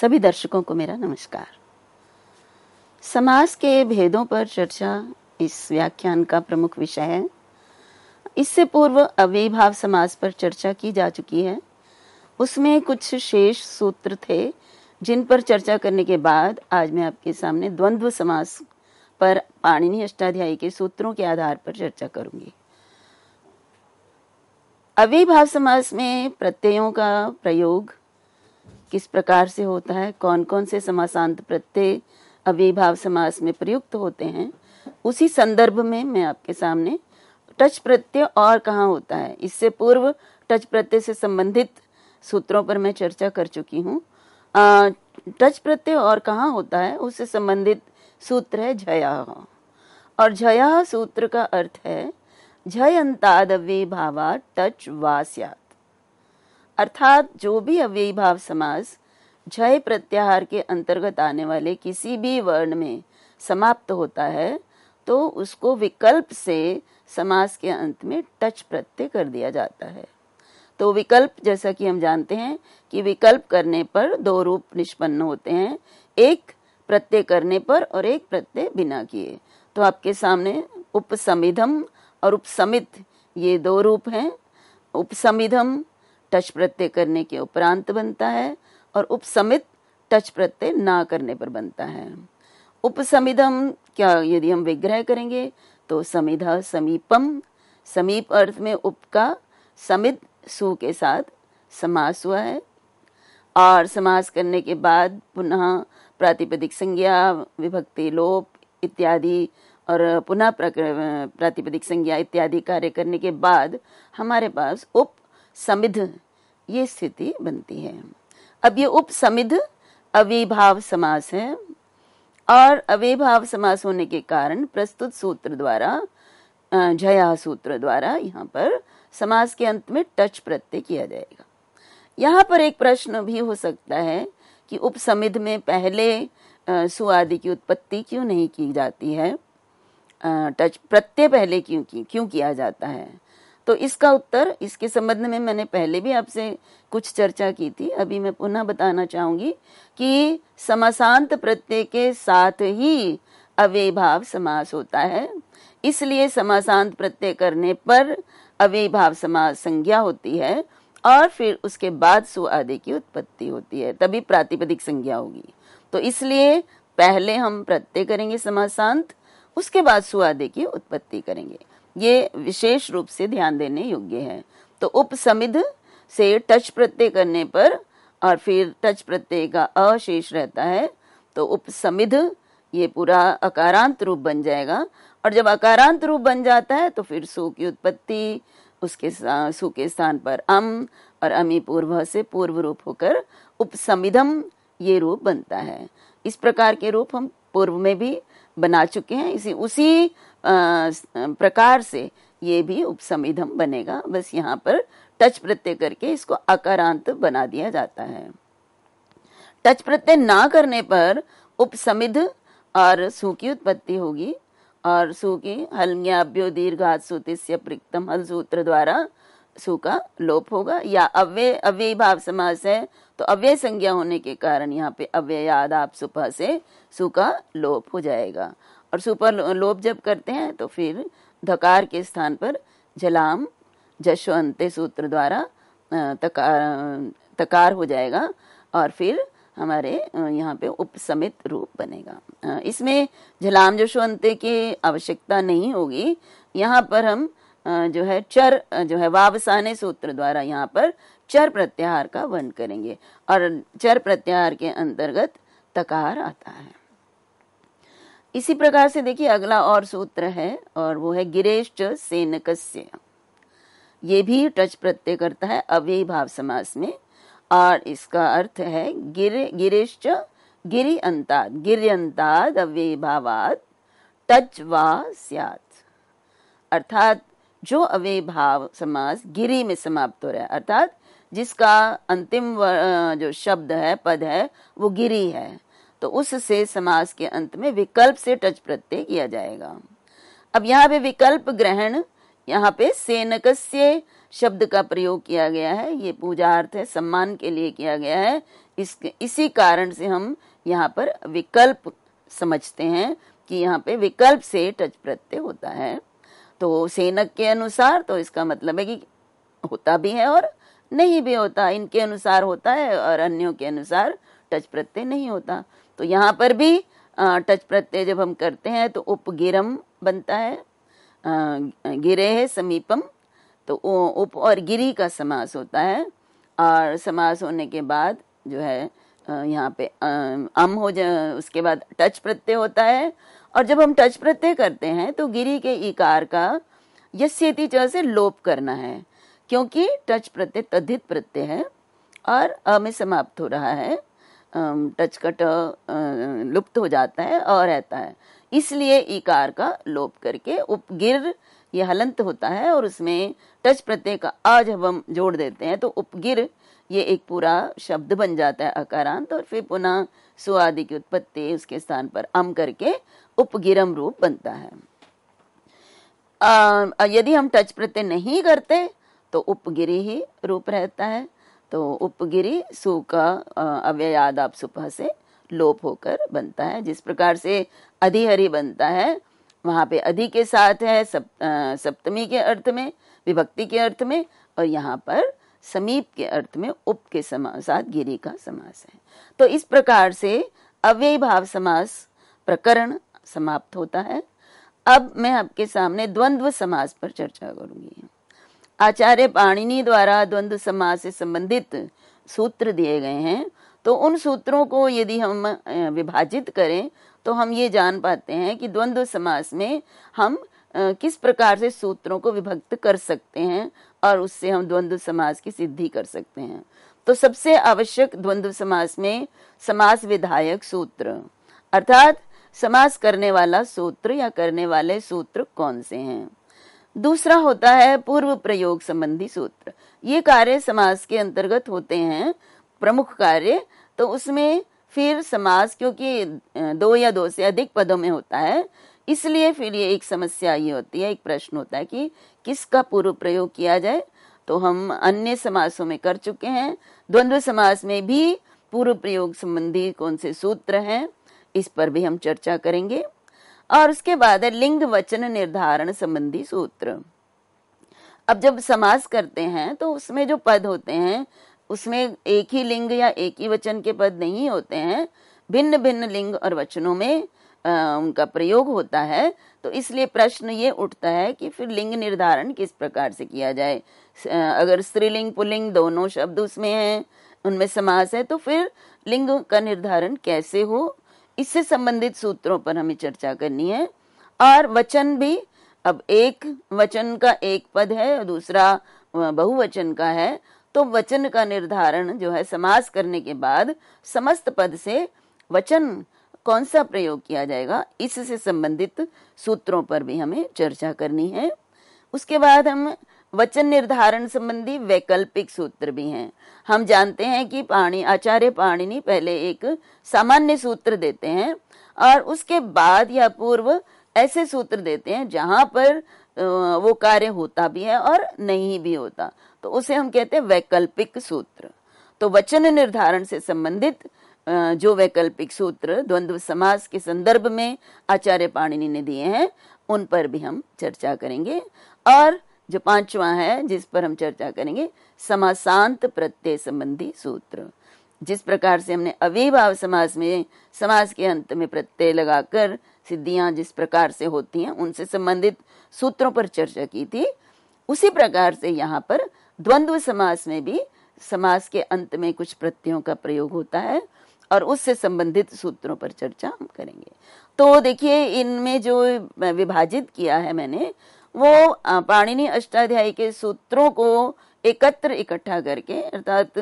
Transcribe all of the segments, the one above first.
सभी दर्शकों को मेरा नमस्कार समास के भेदों पर चर्चा इस व्याख्यान का प्रमुख विषय है इससे पूर्व अविभाव समास पर चर्चा की जा चुकी है उसमें कुछ शेष सूत्र थे जिन पर चर्चा करने के बाद आज मैं आपके सामने द्वंद्व समास पर पाणिनि अष्टाध्यायी के सूत्रों के आधार पर चर्चा करूंगी अविभाव समास में प्रत्ययों का प्रयोग किस प्रकार से होता है कौन कौन से समासांत प्रत्यय अविभाव समास में प्रयुक्त होते हैं उसी संदर्भ में मैं आपके सामने टच प्रत्यय और कहाँ होता है इससे पूर्व टच प्रत्यय से संबंधित सूत्रों पर मैं चर्चा कर चुकी हूँ टच प्रत्यय और कहाँ होता है उससे संबंधित सूत्र है झया और झया सूत्र का अर्थ है झय अंतादव्य भावा टच वास्या अर्थात जो भी अव्ययी भाव समास जय प्रत्याहार के अंतर्गत आने वाले किसी भी वर्ण में समाप्त होता है तो उसको विकल्प से समास के अंत में टच प्रत्यय कर दिया जाता है तो विकल्प जैसा कि हम जानते हैं कि विकल्प करने पर दो रूप निष्पन्न होते हैं एक प्रत्यय करने पर और एक प्रत्यय बिना किए तो आपके सामने उपसमिधम और उपसमित ये दो रूप हैं उपसमिधम टच प्रत्यय करने के उपरांत बनता है और उपसमित टच प्रत्यय ना करने पर बनता है उपसमिधम क्या यदि हम विग्रह करेंगे तो समिधा समीपम समीप अर्थ में उप का समित सु के साथ समास हुआ है और समास करने के बाद पुनः प्रातिपदिक संज्ञा विभक्ति लोप इत्यादि और पुनः प्रातिपदिक संज्ञा इत्यादि कार्य करने के बाद हमारे पास उप समिध ये स्थिति बनती है अब ये उपसमिध अविभाव समास है और अविभाव समास होने के कारण प्रस्तुत सूत्र द्वारा जया सूत्र द्वारा यहाँ पर समास के अंत में टच प्रत्यय किया जाएगा यहाँ पर एक प्रश्न भी हो सकता है कि उपसमिध में पहले सु आदि की उत्पत्ति क्यों नहीं की जाती है टच प्रत्यय पहले क्यों की क्यों किया जाता है तो इसका उत्तर इसके संबंध में मैंने पहले भी आपसे कुछ चर्चा की थी अभी मैं पुनः बताना चाहूंगी कि समासांत प्रत्यय के साथ ही भाव समास होता है इसलिए समासांत प्रत्यय करने पर भाव समास संज्ञा होती है और फिर उसके बाद सु आदि की उत्पत्ति होती है तभी प्रातिपदिक संज्ञा होगी तो इसलिए पहले हम प्रत्यय करेंगे समासांत उसके बाद सु आदि की उत्पत्ति करेंगे ये विशेष रूप से ध्यान देने योग्य है तो उपसमिध से टच प्रत्यय करने पर और फिर टच प्रत्यय का अशेष रहता है तो उपसमिध ये पूरा अकारांत रूप बन जाएगा और जब अकारांत रूप बन जाता है तो फिर सु की उत्पत्ति उसके सु के स्थान पर अम और अमी पूर्व से पूर्व रूप होकर उपसमिधम ये रूप बनता है इस प्रकार के रूप हम पूर्व में भी बना चुके हैं इसी उसी प्रकार से ये भी उपसमिधम बनेगा बस यहाँ पर टच प्रत्यय करके इसको अकारांत बना दिया जाता है टच प्रत्यय ना करने पर उपसमिध और सु उत्पत्ति होगी और सु की दीर्घात सुतिस्य प्रिक्तम हल सूत्र द्वारा सु लोप होगा या अव्यय अव्यय भाव समास है तो अव्यय संज्ञा होने के कारण यहाँ पे अव्ययाद आप सुपह से सु लोप हो जाएगा और सुपर लोप जब करते हैं तो फिर धकार के स्थान पर जलाम जशवंत सूत्र द्वारा तकार तकार हो जाएगा और फिर हमारे यहाँ पे उपसमित रूप बनेगा इसमें झलाम जशवंत की आवश्यकता नहीं होगी यहाँ पर हम जो है चर जो है वावसाने सूत्र द्वारा यहाँ पर चर प्रत्याहार का वर्ण करेंगे और चर प्रत्याहार के अंतर्गत तकार आता है इसी प्रकार से देखिए अगला और सूत्र है और वो है गिरेश्च सेनकस्य ये भी टच प्रत्यय करता है अव्ययी भाव समास में और इसका अर्थ है गिर गिरेश्च गिरी अंताद अंताद अव्ययी भावाद टच वा स्यात अर्थात जो अव्यय भाव समास गिरी में समाप्त हो रहा है अर्थात जिसका अंतिम जो शब्द है पद है वो गिरी है तो उससे समास के अंत में विकल्प से टच प्रत्यय किया जाएगा अब यहाँ पे विकल्प ग्रहण यहाँ पे सेनकस्य शब्द का प्रयोग किया गया है ये पूजा अर्थ है सम्मान के लिए किया गया है इस इसी कारण से हम यहाँ पर विकल्प समझते हैं कि यहाँ पे विकल्प से टच प्रत्यय होता है तो सेनक के अनुसार तो इसका मतलब है कि होता भी है और नहीं भी होता इनके अनुसार होता है और अन्यों के अनुसार टच प्रत्यय नहीं होता तो यहाँ पर भी टच प्रत्यय जब हम करते हैं तो उपगिरम बनता है गिरे है समीपम तो उप और गिरी का समास होता है और समास होने के बाद जो है यहाँ पे अम हो जा उसके बाद टच प्रत्यय होता है और जब हम टच प्रत्यय करते हैं तो गिरी के इकार का यस्यति च से लोप करना है क्योंकि टच प्रत्यय तद्धित प्रत्यय है और अमे समाप्त हो रहा है टचकट लुप्त हो जाता है और रहता है इसलिए इकार का लोप करके उपगिर यह हलंत होता है और उसमें टच प्रत्यय का आज जब हम जोड़ देते हैं तो उपगिर ये एक पूरा शब्द बन जाता है अकारांत और फिर पुनः सुआदि की उत्पत्ति उसके स्थान पर अम करके उपगिरम रूप बनता है आ, यदि हम टच प्रत्यय नहीं करते तो उपगिरी ही रूप रहता है तो उपगिरी सु का अव्ययाद आप सुपह से लोप होकर बनता है जिस प्रकार से अधिहरी बनता है वहां पे अधि के साथ है सप, सप्तमी के अर्थ में विभक्ति के अर्थ में और यहाँ पर समीप के अर्थ में उप के समास साथ गिरी का समास है तो इस प्रकार से अव्यय भाव समास प्रकरण समाप्त होता है अब मैं आपके सामने द्वंद्व समास पर चर्चा करूंगी आचार्य पाणिनी द्वारा द्वंद्व समाज से संबंधित सूत्र दिए गए हैं तो उन सूत्रों को यदि हम विभाजित करें तो हम ये जान पाते हैं कि द्वंद्व समास में हम किस प्रकार से सूत्रों को विभक्त कर सकते हैं और उससे हम द्वंद्व समास की सिद्धि कर सकते हैं तो सबसे आवश्यक द्वंद्व समास में समास विधायक सूत्र अर्थात समास करने वाला सूत्र या करने वाले सूत्र कौन से हैं दूसरा होता है पूर्व प्रयोग संबंधी सूत्र ये कार्य समाज के अंतर्गत होते हैं प्रमुख कार्य तो उसमें फिर समाज क्योंकि दो या दो से अधिक पदों में होता है इसलिए फिर ये एक समस्या ये होती है एक प्रश्न होता है कि किसका पूर्व प्रयोग किया जाए तो हम अन्य समासों में कर चुके हैं द्वंद्व समास में भी पूर्व प्रयोग संबंधी कौन से सूत्र हैं इस पर भी हम चर्चा करेंगे और उसके बाद है लिंग वचन निर्धारण संबंधी सूत्र अब जब समास करते हैं तो उसमें जो पद होते हैं उसमें एक ही लिंग या एक ही वचन के पद नहीं होते हैं भिन्न भिन्न लिंग और वचनों में आ, उनका प्रयोग होता है तो इसलिए प्रश्न ये उठता है कि फिर लिंग निर्धारण किस प्रकार से किया जाए अगर स्त्रीलिंग पुलिंग दोनों शब्द उसमें हैं उनमें समास है तो फिर लिंग का निर्धारण कैसे हो इससे संबंधित सूत्रों पर हमें चर्चा करनी है और वचन भी अब एक वचन का एक पद है और दूसरा बहुवचन का है तो वचन का निर्धारण जो है समास करने के बाद समस्त पद से वचन कौन सा प्रयोग किया जाएगा इससे संबंधित सूत्रों पर भी हमें चर्चा करनी है उसके बाद हम वचन निर्धारण संबंधी वैकल्पिक सूत्र भी हैं हम जानते हैं कि पाणी आचार्य पाणिनि पहले एक सामान्य सूत्र देते हैं और उसके बाद या पूर्व ऐसे सूत्र देते हैं जहां पर वो कार्य होता भी है और नहीं भी होता तो उसे हम कहते हैं वैकल्पिक सूत्र तो वचन निर्धारण से संबंधित जो वैकल्पिक सूत्र द्वंद्व समास के संदर्भ में आचार्य पाणिनि ने दिए हैं उन पर भी हम चर्चा करेंगे और जो पांचवा है जिस पर हम चर्चा करेंगे समासांत प्रत्यय संबंधी सूत्र जिस प्रकार से हमने अविभाव समास में समास के अंत में प्रत्यय लगाकर सिद्धियां जिस प्रकार से होती हैं उनसे संबंधित सूत्रों पर चर्चा की थी उसी प्रकार से यहाँ पर द्वंद्व समास में भी समास के अंत में कुछ प्रत्ययों का प्रयोग होता है और उससे संबंधित सूत्रों पर चर्चा हम करेंगे तो देखिए इनमें जो विभाजित किया है मैंने वो पाणिनि अष्टाध्यायी के सूत्रों को एकत्र इकट्ठा करके अर्थात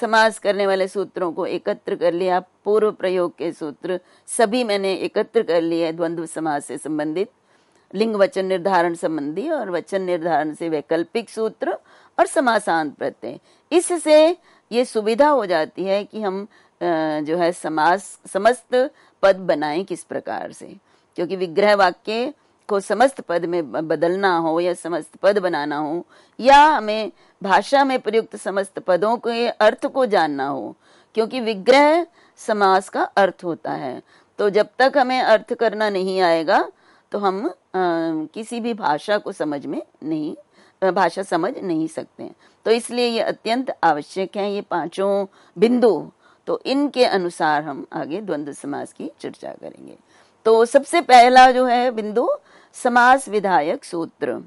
समास करने वाले सूत्रों को एकत्र कर लिया पूर्व प्रयोग के सूत्र सभी मैंने एकत्र कर लिए द्वंद्व समास से संबंधित लिंग वचन निर्धारण संबंधी और वचन निर्धारण से वैकल्पिक सूत्र और समासांत प्रत्यय इससे ये सुविधा हो जाती है कि हम जो है समास समस्त पद बनाएं किस प्रकार से क्योंकि विग्रह वाक्य को समस्त पद में बदलना हो या समस्त पद बनाना हो या हमें भाषा में प्रयुक्त समस्त पदों के अर्थ को जानना हो क्योंकि विग्रह समास का अर्थ होता है तो जब तक हमें अर्थ करना नहीं आएगा तो हम आ, किसी भी भाषा को समझ में नहीं भाषा समझ नहीं सकते तो इसलिए ये अत्यंत आवश्यक है ये पांचों बिंदु तो इनके अनुसार हम आगे द्वंद्व समास की चर्चा करेंगे तो सबसे पहला जो है बिंदु समास विधायक सूत्र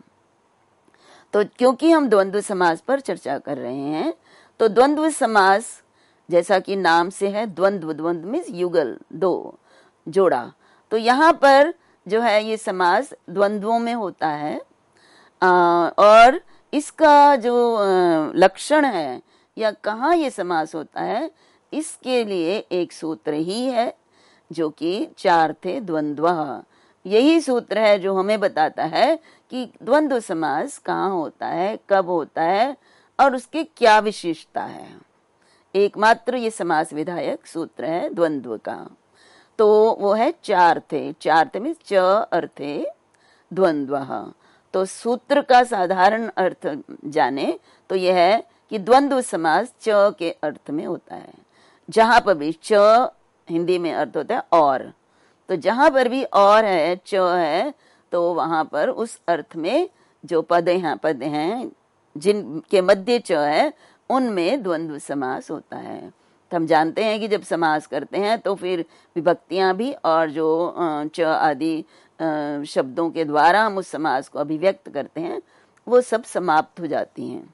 तो क्योंकि हम द्वंद्व समास पर चर्चा कर रहे हैं तो द्वंद्व समास जैसा कि नाम से है द्वंद्व द्वंद्व मीन्स युगल दो जोड़ा तो यहाँ पर जो है ये समास द्वंद्वों में होता है आ, और इसका जो लक्षण है या कहाँ ये समास होता है इसके लिए एक सूत्र ही है जो कि चार थे द्वंद्व यही सूत्र है जो हमें बताता है कि द्वंद्व समास कहाँ होता है कब होता है और उसकी क्या विशेषता है एकमात्र ये समास विधायक सूत्र है द्वंद्व का तो वो है चार थे चार थे मीन्स च अर्थे द्वंद्व तो सूत्र का साधारण अर्थ जाने तो यह है कि द्वंद्व समास च के अर्थ में होता है जहां पर भी च हिंदी में अर्थ होता है और तो जहां पर भी और है च है तो वहां पर उस अर्थ में जो पद हैं पद हैं जिनके मध्य च है उनमें द्वंद्व समास होता है तो हम जानते हैं कि जब समास करते हैं तो फिर विभक्तियां भी और जो च आदि शब्दों के द्वारा हम उस समास को अभिव्यक्त करते हैं वो सब समाप्त हो जाती हैं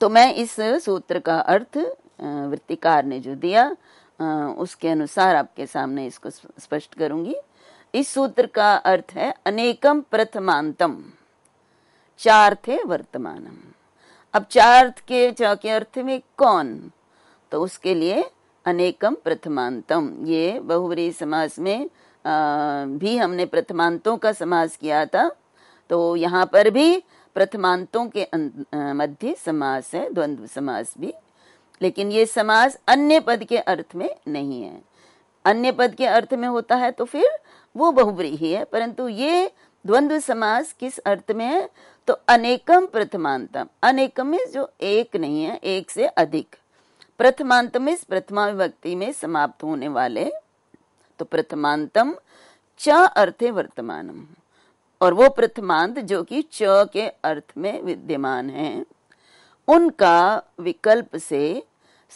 तो मैं इस सूत्र का अर्थ वृत्तिकार ने जो दिया उसके अनुसार आपके सामने इसको स्पष्ट करूंगी इस सूत्र का अर्थ है अनेकम प्रथमांतम चार थे वर्तमानम अब चार के चौके अर्थ में कौन तो उसके लिए अनेकम प्रथमांतम ये बहुवरी समास में आ, भी हमने प्रथमांतों का समास किया था तो यहाँ पर भी प्रथमांतों के अं-, मध्य समास है द्वंद्व समास भी लेकिन ये समास अन्य पद के अर्थ में नहीं है अन्य पद के अर्थ में होता है तो फिर वो बहुव्रीही है परंतु ये द्वंद्व समास किस अर्थ में है तो अनेकम प्रथमांतम अनेकम में जो एक नहीं है एक से अधिक प्रथमांतम इस प्रथमा विभक्ति में समाप्त होने वाले तो प्रथमांतम च अर्थे वर्तमानम और वो प्रथमांत जो कि च के अर्थ में विद्यमान है उनका विकल्प से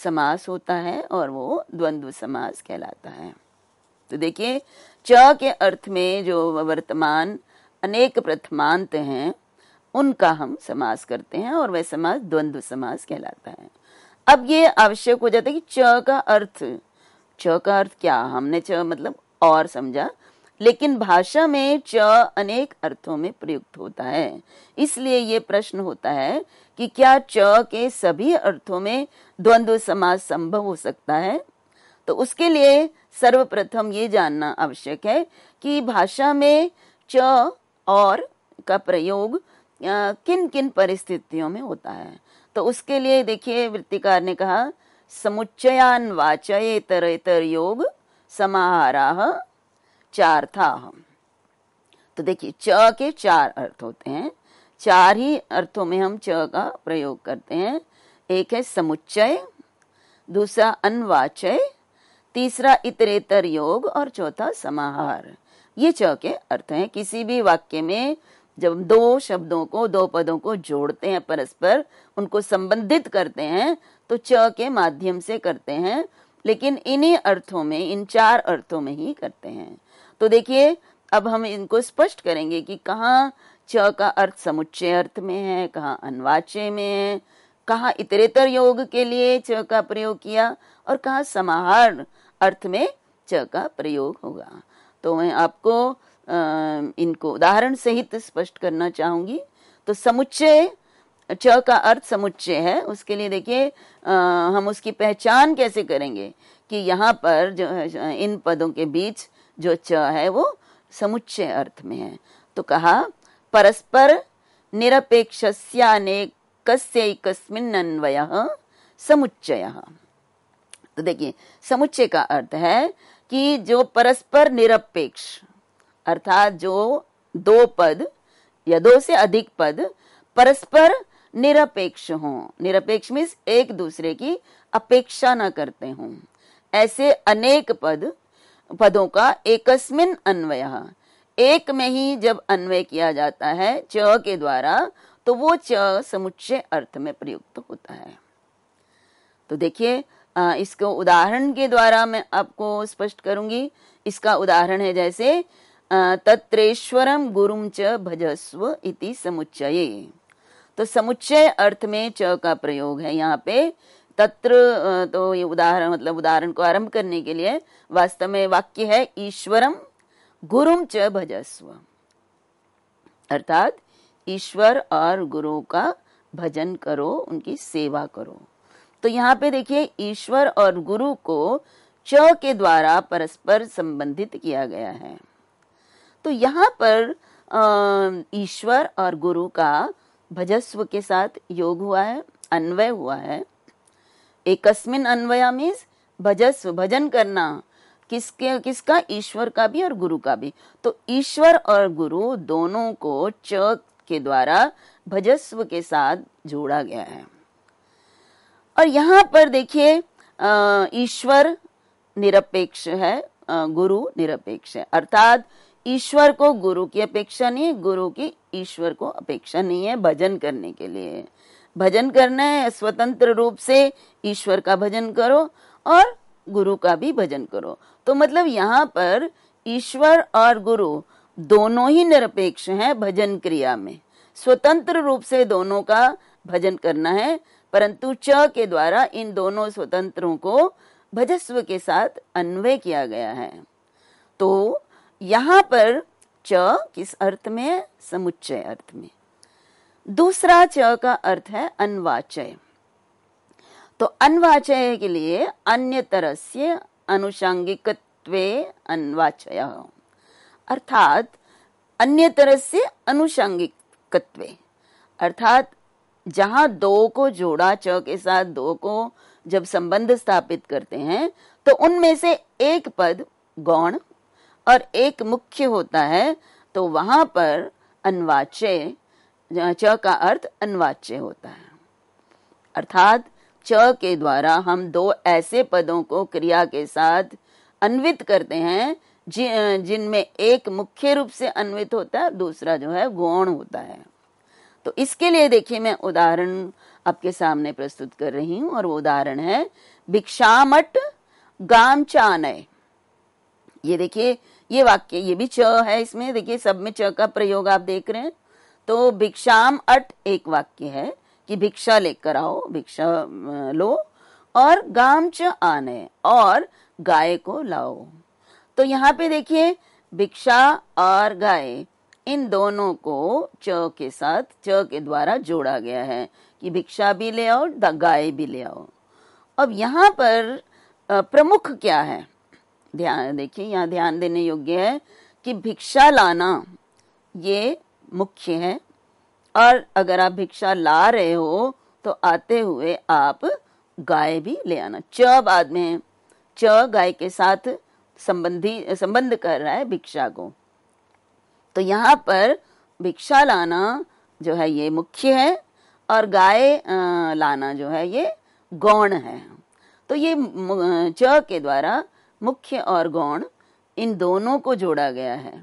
समास होता है और वो द्वंद्व समास कहलाता है तो देखिए च के अर्थ में जो वर्तमान अनेक प्रथमांत हैं उनका हम समास करते हैं और वह समास द्वंद्व समास कहलाता है अब ये आवश्यक हो जाता है कि च का अर्थ च का अर्थ क्या हमने च मतलब और समझा लेकिन भाषा में च अनेक अर्थों में प्रयुक्त होता है इसलिए ये प्रश्न होता है कि क्या च के सभी अर्थों में द्वंद्व समाज संभव हो सकता है तो उसके लिए सर्वप्रथम ये जानना आवश्यक है कि भाषा में च और का प्रयोग किन किन परिस्थितियों में होता है तो उसके लिए देखिए वृत्तिकार ने कहा समुच्चयान तर इतर योग समाहारा था तो देखिए च के चार अर्थ होते हैं चार ही अर्थों में हम च का प्रयोग करते हैं एक है समुच्चय दूसरा अनवाचय तीसरा इतरेतर योग और चौथा समाहार ये के अर्थ हैं किसी भी वाक्य में जब दो शब्दों को दो पदों को जोड़ते हैं परस्पर उनको संबंधित करते हैं तो च के माध्यम से करते हैं लेकिन इन्हीं अर्थों में इन चार अर्थों में ही करते हैं तो देखिए अब हम इनको स्पष्ट करेंगे कि कहाँ च का अर्थ समुच्चय अर्थ में है कहाँ अनवाच्य में है कहा इतरेतर योग के लिए च का प्रयोग किया और कहा समाहार अर्थ में च का प्रयोग होगा तो मैं आपको इनको उदाहरण सहित स्पष्ट करना चाहूंगी तो समुच्चय च का अर्थ समुच्चय है उसके लिए देखिए हम उसकी पहचान कैसे करेंगे कि यहाँ पर जो इन पदों के बीच जो च है वो समुच्चय अर्थ में है तो कहा परस्पर अनेक एकस्मिन अन्वय समुच्चय तो देखिए समुच्चय का अर्थ है कि जो परस्पर निरपेक्ष अर्थात जो दो पद या दो से अधिक पद परस्पर निरपेक्ष हो निरपेक्ष मीन्स एक दूसरे की अपेक्षा न करते हों ऐसे अनेक पद पदों का एकस्मिन अन्वय एक में ही जब अन्वय किया जाता है च के द्वारा तो वो च समुच्चय अर्थ में प्रयुक्त होता है तो देखिए इसको उदाहरण के द्वारा मैं आपको स्पष्ट करूंगी इसका उदाहरण है जैसे तत्रेश्वरम गुरुम च भजस्व इति समुच्चये तो समुच्चय अर्थ में च का प्रयोग है यहाँ पे तत्र तो ये उदाहरण मतलब उदाहरण को आरंभ करने के लिए वास्तव में वाक्य है ईश्वरम गुरुम च भजस्व अर्थात ईश्वर और गुरु का भजन करो उनकी सेवा करो तो यहाँ पे देखिए ईश्वर और गुरु को च के द्वारा परस्पर संबंधित किया गया है तो यहाँ पर ईश्वर और गुरु का भजस्व के साथ योग हुआ है अन्वय हुआ है एकस्मिन अन्वया मीन्स भजस्व भजन करना किसके किसका ईश्वर का भी और गुरु का भी तो ईश्वर और गुरु दोनों को च के द्वारा भजस्व के साथ जोड़ा गया है और यहाँ पर देखिए ईश्वर निरपेक्ष है गुरु निरपेक्ष है अर्थात ईश्वर को गुरु की अपेक्षा नहीं है गुरु की ईश्वर को अपेक्षा नहीं है भजन करने के लिए भजन करना है स्वतंत्र रूप से ईश्वर का भजन करो और गुरु का भी भजन करो तो मतलब यहाँ पर ईश्वर और गुरु दोनों ही निरपेक्ष हैं भजन क्रिया में स्वतंत्र रूप से दोनों का भजन करना है परंतु च के द्वारा इन दोनों स्वतंत्रों को भजस्व के साथ अन्वय किया गया है तो यहाँ पर च किस अर्थ में है समुच्चय अर्थ में दूसरा च का अर्थ है अनवाचय तो अनवाचय के लिए अन्य तरह से अनुषांगिकत्वे अनवाचय हो अर्थात अन्य तरह से अनुषांगिकत्व अर्थात जहां दो को जोड़ा च के साथ दो को जब संबंध स्थापित करते हैं तो उनमें से एक पद गौण और एक मुख्य होता है तो वहां पर अनवाच्य च का अर्थ अनवाच्य होता है अर्थात च के द्वारा हम दो ऐसे पदों को क्रिया के साथ अन्वित करते हैं जि, जिनमें एक मुख्य रूप से अन्वित होता है दूसरा जो है गौण होता है तो इसके लिए देखिए मैं उदाहरण आपके सामने प्रस्तुत कर रही हूं और वो उदाहरण है भिक्षामट गामचानय ये देखिए ये वाक्य ये भी च है इसमें देखिए सब में च का प्रयोग आप देख रहे हैं तो भिक्षाम अट एक वाक्य है कि भिक्षा लेकर आओ भिक्षा लो और गाम च आने और गाय को लाओ तो यहाँ पे देखिए भिक्षा और गाय इन दोनों को च के साथ च के द्वारा जोड़ा गया है कि भिक्षा भी ले आओ गाय भी ले आओ अब यहाँ पर प्रमुख क्या है ध्यान देखिए यहाँ ध्यान देने योग्य है कि भिक्षा लाना ये मुख्य है और अगर आप भिक्षा ला रहे हो तो आते हुए आप गाय भी ले आना च बाद में च गाय के साथ संबंधी संबंध कर रहा है भिक्षा को तो यहाँ पर भिक्षा लाना जो है ये मुख्य है और गाय लाना जो है ये गौण है तो ये च के द्वारा मुख्य और गौण इन दोनों को जोड़ा गया है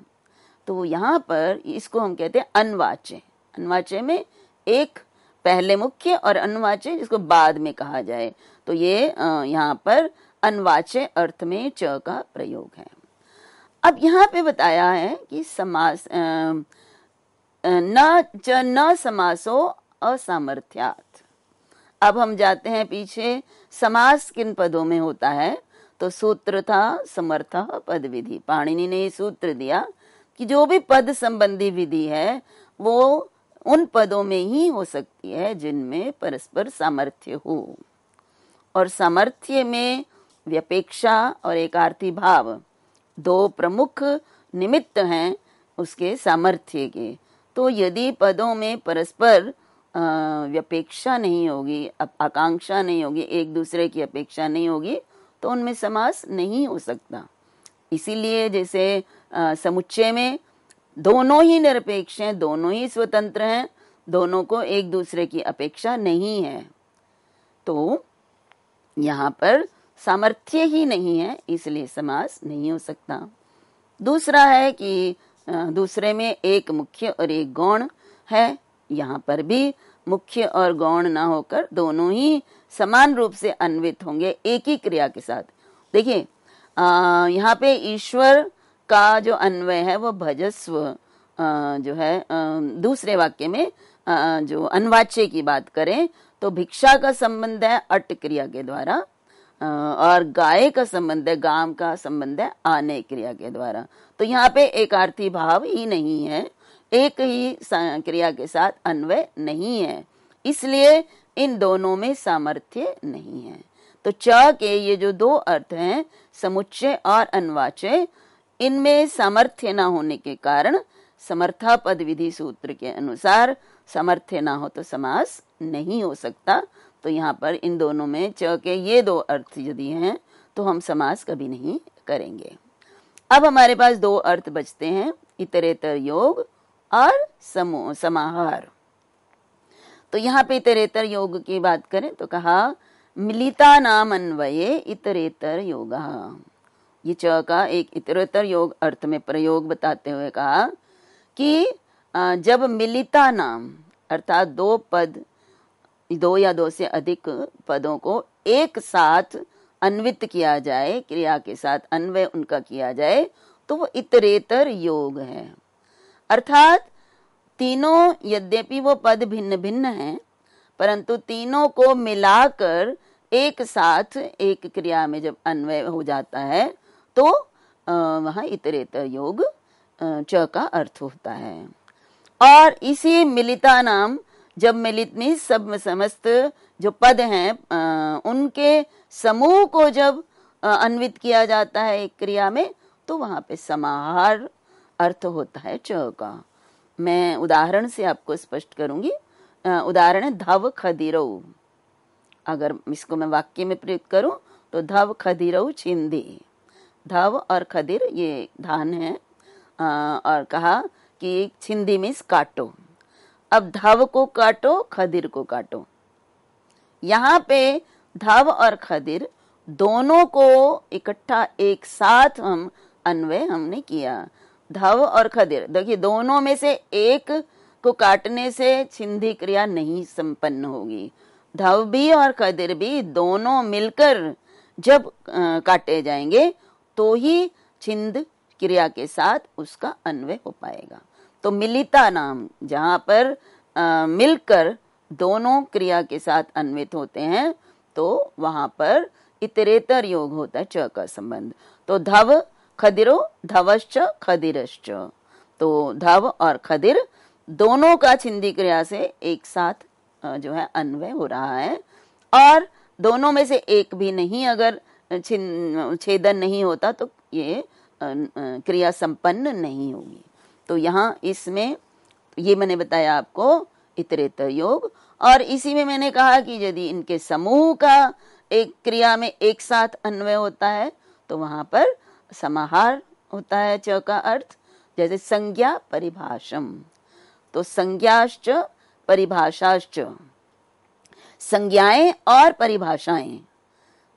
तो यहाँ पर इसको हम कहते हैं अनवाच्य अनवाच्य में एक पहले मुख्य और अनवाच्य जिसको बाद में कहा जाए तो ये यहाँ पर अनवाचे अर्थ में च का प्रयोग है अब यहाँ पे बताया है कि समास न च न समासो असामर्थ्यात अब हम जाते हैं पीछे समास किन पदों में होता है तो सूत्र था समर्थ पद विधि पाणिनि ने सूत्र दिया कि जो भी पद संबंधी विधि है वो उन पदों में ही हो सकती है जिनमें परस्पर सामर्थ्य हो और सामर्थ्य में व्यपेक्षा और एकार्थी भाव दो प्रमुख निमित्त हैं उसके सामर्थ्य के तो यदि पदों में परस्पर व्यपेक्षा नहीं होगी आकांक्षा नहीं होगी एक दूसरे की अपेक्षा नहीं होगी तो उनमें समास नहीं हो सकता इसीलिए जैसे समुच्चय में दोनों ही निरपेक्ष हैं दोनों ही स्वतंत्र हैं दोनों को एक दूसरे की अपेक्षा नहीं है तो यहाँ पर सामर्थ्य ही नहीं है इसलिए समास नहीं हो सकता दूसरा है कि दूसरे में एक मुख्य और एक गौण है यहाँ पर भी मुख्य और गौण ना होकर दोनों ही समान रूप से अन्वित होंगे एक ही क्रिया के साथ देखिए यहाँ पे ईश्वर का जो अन्वय है वो भजस्व आ, जो है आ, दूसरे वाक्य में आ, जो अनवाच्य की बात करें तो भिक्षा का संबंध है अट क्रिया के द्वारा और गाय का संबंध है गाम का संबंध है आने क्रिया के द्वारा तो यहाँ पे एक आर्थी भाव ही नहीं है एक ही क्रिया के साथ अन्वय नहीं है इसलिए इन दोनों में सामर्थ्य नहीं है तो च के ये जो दो अर्थ हैं समुच्चय और अनवाचय इनमें सामर्थ्य ना होने के कारण समर्था पद विधि सूत्र के अनुसार समर्थ्य ना हो तो समास नहीं हो सकता तो यहाँ पर इन दोनों में च के ये दो अर्थ यदि हैं तो हम समास कभी नहीं करेंगे अब हमारे पास दो अर्थ बचते हैं इतरेतर योग और समूह समाहार तो यहाँ पे इतरेतर योग की बात करें तो कहा मिलिता नाम अन्वय इतरेतर योग ये च का एक इतरेतर योग अर्थ में प्रयोग बताते हुए कहा कि जब मिलिता नाम अर्थात दो पद दो या दो से अधिक पदों को एक साथ अन्वित किया जाए क्रिया के साथ अन्वय उनका किया जाए तो वो इतरेतर योग है अर्थात तीनों यद्यपि वो पद भिन्न भिन्न हैं परंतु तीनों को मिलाकर एक साथ एक क्रिया में जब अन्वय हो जाता है तो वहाँ इतरेतर योग च का अर्थ होता है और इसी मिलिता नाम जब मिलित में सब समस्त जो पद हैं उनके समूह को जब अन्वित किया जाता है एक क्रिया में तो वहां पे समाहार अर्थ होता है च का मैं उदाहरण से आपको स्पष्ट करूंगी उदाहरण है धव खदिरऊ अगर इसको मैं वाक्य में प्रयुक्त करूं तो धव खदिरऊ छिंदी धव और खदिर ये धान है और कहा कि छिंदी मीन्स काटो अब धव को काटो खदिर को काटो यहाँ पे धव और खदिर दोनों को इकट्ठा एक साथ हम अन्वय हमने किया धव और खदिर देखिए दोनों में से एक को काटने से छिंदी क्रिया नहीं संपन्न होगी धव भी और खदिर भी दोनों मिलकर जब काटे जाएंगे तो ही छिंद क्रिया के साथ उसका अन्वय हो पाएगा तो मिलिता नाम जहां पर आ, मिलकर दोनों क्रिया के साथ अन्वित होते हैं तो वहां पर इतरेतर योग होता है च का संबंध तो धव खदिरो धवश्च खदिरश्च तो धव और खदिर दोनों का छिंदी क्रिया से एक साथ जो है अन्वय हो रहा है और दोनों में से एक भी नहीं अगर छेदन नहीं होता तो ये क्रिया संपन्न नहीं होगी तो यहाँ इसमें ये मैंने बताया आपको इतरेतर योग और इसी में मैंने कहा कि यदि इनके समूह का एक क्रिया में एक साथ अन्वय होता है तो वहां पर समाहार होता है च का अर्थ जैसे संज्ञा परिभाषम तो संज्ञाश्च परिभाषाश्च संज्ञाएं और परिभाषाएं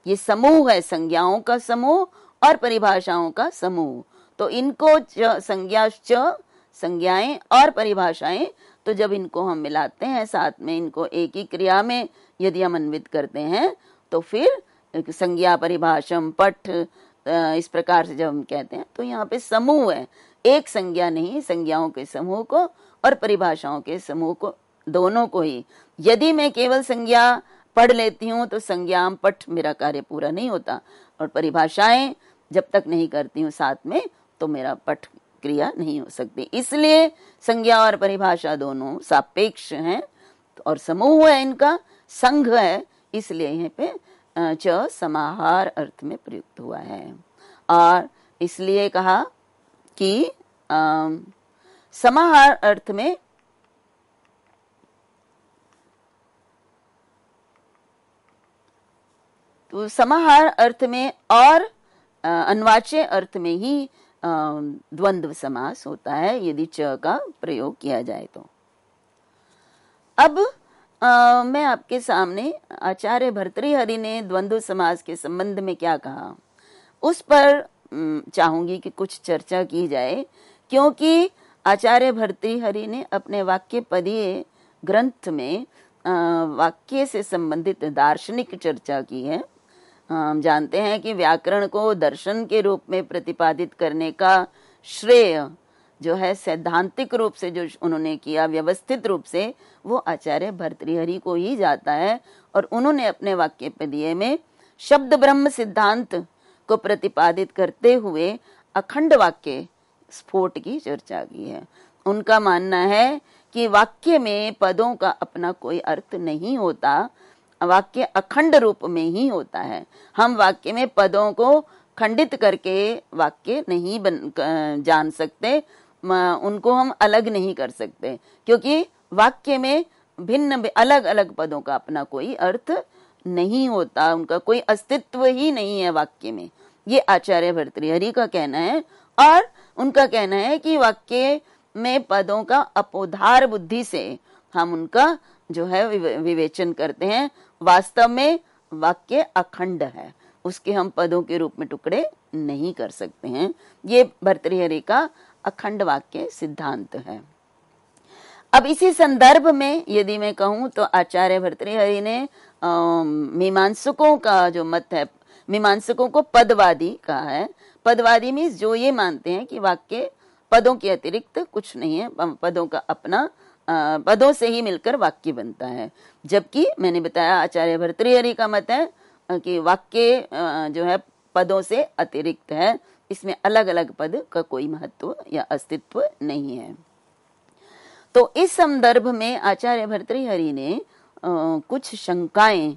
ये समूह है संज्ञाओं का समूह और परिभाषाओं का समूह तो इनको संज्ञाश्च संज्ञाएं और परिभाषाएं तो जब इनको हम मिलाते हैं साथ में इनको एक ही क्रिया में यदि हम अन्वित करते हैं तो फिर संज्ञा परिभाषम पठ इस प्रकार से जब हम कहते हैं तो यहाँ पे समूह है एक संज्ञा नहीं संज्ञाओं के समूह को और परिभाषाओं के समूह को दोनों को ही यदि मैं केवल संज्ञा पढ़ लेती हूँ तो संज्ञा पठ मेरा कार्य पूरा नहीं होता और परिभाषाएं जब तक नहीं करती हूँ साथ में तो मेरा पठ क्रिया नहीं हो सकती इसलिए संज्ञा और परिभाषा दोनों सापेक्ष हैं और समूह है इनका संघ है इसलिए यहाँ पे च समाहार अर्थ में प्रयुक्त हुआ है और इसलिए कहा कि समाहार अर्थ में तो समाहार अर्थ में और अनवाच्य अर्थ में ही द्वंद्व समास होता है यदि च का प्रयोग किया जाए तो अब आ, मैं आपके सामने आचार्य भर्तृहरि ने द्वंद्व समास के संबंध में क्या कहा उस पर चाहूंगी कि कुछ चर्चा की जाए क्योंकि आचार्य भर्तृहरि ने अपने वाक्य पदीय ग्रंथ में वाक्य से संबंधित दार्शनिक चर्चा की है हम जानते हैं कि व्याकरण को दर्शन के रूप में प्रतिपादित करने का श्रेय जो है सैद्धांतिक रूप से जो उन्होंने किया व्यवस्थित रूप से वो आचार्य भर्तृहरि को ही जाता है और उन्होंने अपने वाक्य पदीय में शब्द ब्रह्म सिद्धांत को प्रतिपादित करते हुए अखंड वाक्य स्फोट की चर्चा की है उनका मानना है कि वाक्य में पदों का अपना कोई अर्थ नहीं होता वाक्य अखंड रूप में ही होता है हम वाक्य में पदों को खंडित करके वाक्य नहीं बन जान सकते उनको हम अलग नहीं कर सकते क्योंकि वाक्य में भिन्न अलग अलग पदों का अपना कोई अर्थ नहीं होता उनका कोई अस्तित्व ही नहीं है वाक्य में ये आचार्य भर्तृहरि का कहना है और उनका कहना है कि वाक्य में पदों का अपोधार बुद्धि से हम उनका जो है विवेचन करते हैं वास्तव में वाक्य अखंड है उसके हम पदों के रूप में टुकड़े नहीं कर सकते हैं ये भर्तृहरि का अखंड वाक्य सिद्धांत है अब इसी संदर्भ में यदि मैं कहूं तो आचार्य भर्तृहरि ने मीमांसकों का जो मत है मीमांसकों को पदवादी कहा है पदवादी मीन्स जो ये मानते हैं कि वाक्य पदों के अतिरिक्त कुछ नहीं है पदों का अपना पदों से ही मिलकर वाक्य बनता है जबकि मैंने बताया आचार्य भर्तृहरि का मत है कि वाक्य जो है पदों से अतिरिक्त है इसमें अलग अलग पद का कोई महत्व या अस्तित्व नहीं है तो इस संदर्भ में आचार्य भर्तृहरि ने कुछ शंकाएं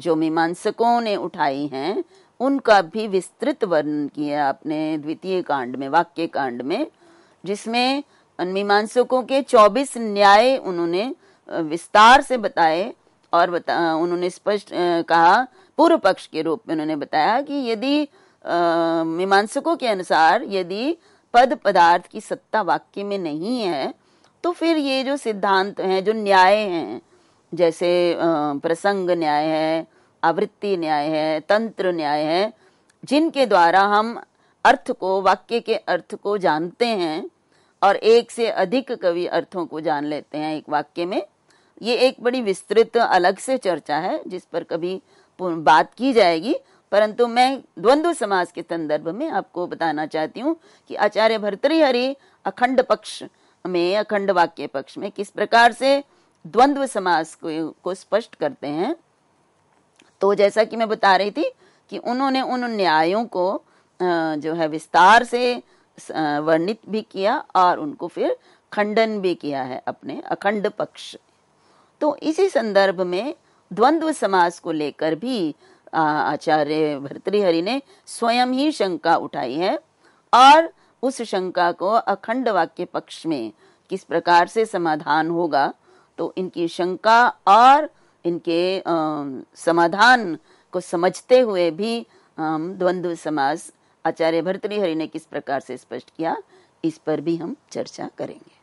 जो मीमांसकों ने उठाई हैं उनका भी विस्तृत वर्णन किया अपने द्वितीय कांड में वाक्य कांड में जिसमें मीमांसकों के 24 न्याय उन्होंने विस्तार से बताए और बता उन्होंने स्पष्ट कहा पूर्व पक्ष के रूप में उन्होंने बताया कि यदि मीमांसकों के अनुसार यदि पद पदार्थ की सत्ता वाक्य में नहीं है तो फिर ये जो सिद्धांत हैं जो न्याय हैं जैसे प्रसंग न्याय है आवृत्ति न्याय है तंत्र न्याय है जिनके द्वारा हम अर्थ को वाक्य के अर्थ को जानते हैं और एक से अधिक कवि अर्थों को जान लेते हैं एक वाक्य में ये एक बड़ी विस्तृत अलग से चर्चा है जिस पर कभी बात की जाएगी परंतु मैं द्वंद्व समाज के संदर्भ में आपको बताना चाहती हूँ कि आचार्य भर्तृहरि अखंड पक्ष में अखंड वाक्य पक्ष में किस प्रकार से द्वंद्व समास को, को स्पष्ट करते हैं तो जैसा कि मैं बता रही थी कि उन्होंने उन न्यायों को जो है विस्तार से वर्णित भी किया और उनको फिर खंडन भी किया है अपने अखंड पक्ष तो इसी संदर्भ में द्वंद्व समास को लेकर भी आचार्य भर्तृहरि ने स्वयं ही शंका उठाई है और उस शंका को अखंड वाक्य पक्ष में किस प्रकार से समाधान होगा तो इनकी शंका और इनके समाधान को समझते हुए भी हम द्वंद्व समास आचार्य हरि ने किस प्रकार से स्पष्ट किया इस पर भी हम चर्चा करेंगे